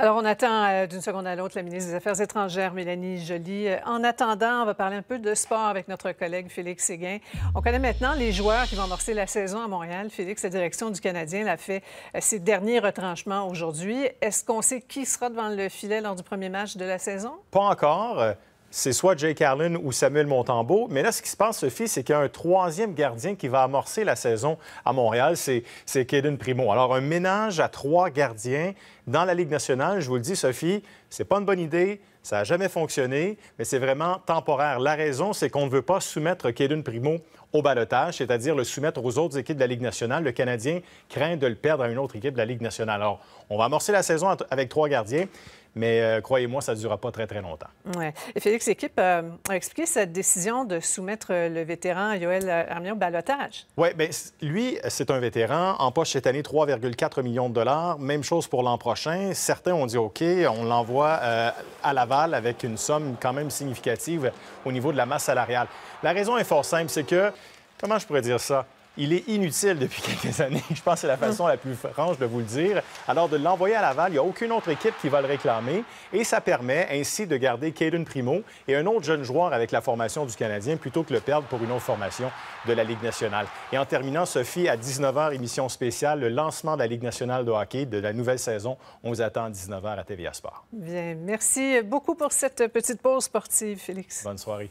Alors, on attend euh, d'une seconde à l'autre la ministre des Affaires étrangères, Mélanie Joly. Euh, en attendant, on va parler un peu de sport avec notre collègue Félix Séguin. On connaît maintenant les joueurs qui vont amorcer la saison à Montréal. Félix, la direction du Canadien l'a fait euh, ses derniers retranchements aujourd'hui. Est-ce qu'on sait qui sera devant le filet lors du premier match de la saison? Pas encore c'est soit Jake Carlin ou Samuel Montembeau. Mais là, ce qui se passe, Sophie, c'est qu'il y a un troisième gardien qui va amorcer la saison à Montréal, c'est Caden Primo. Alors, un ménage à trois gardiens dans la Ligue nationale, je vous le dis, Sophie, c'est pas une bonne idée. Ça n'a jamais fonctionné, mais c'est vraiment temporaire. La raison, c'est qu'on ne veut pas soumettre Caden Primo au balotage, c'est-à-dire le soumettre aux autres équipes de la Ligue nationale. Le Canadien craint de le perdre à une autre équipe de la Ligue nationale. Alors, on va amorcer la saison avec trois gardiens. Mais euh, croyez-moi, ça ne durera pas très, très longtemps. Ouais. Et Félix Équipe euh, a expliqué cette décision de soumettre euh, le vétéran Yoel Armion au balotage. Oui, bien, lui, c'est un vétéran. En poche cette année, 3,4 millions de dollars. Même chose pour l'an prochain. Certains ont dit OK, on l'envoie à Laval avec une somme quand même significative au niveau de la masse salariale. La raison est fort simple, c'est que, comment je pourrais dire ça? il est inutile depuis quelques années. Je pense que c'est la façon la plus franche de vous le dire. Alors, de l'envoyer à Laval, il n'y a aucune autre équipe qui va le réclamer. Et ça permet ainsi de garder Caden Primo et un autre jeune joueur avec la formation du Canadien plutôt que le perdre pour une autre formation de la Ligue nationale. Et en terminant, Sophie, à 19h, émission spéciale, le lancement de la Ligue nationale de hockey de la nouvelle saison. On vous attend à 19h à TVA Sport. Bien, merci beaucoup pour cette petite pause sportive, Félix. Bonne soirée.